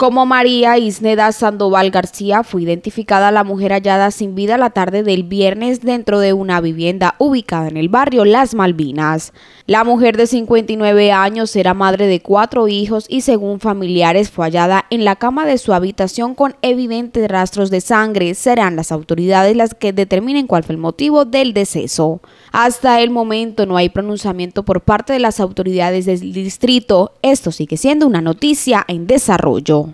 Como María Isneda Sandoval García fue identificada la mujer hallada sin vida la tarde del viernes dentro de una vivienda ubicada en el barrio Las Malvinas. La mujer de 59 años era madre de cuatro hijos y según familiares fue hallada en la cama de su habitación con evidentes rastros de sangre. Serán las autoridades las que determinen cuál fue el motivo del deceso. Hasta el momento no hay pronunciamiento por parte de las autoridades del distrito. Esto sigue siendo una noticia en desarrollo.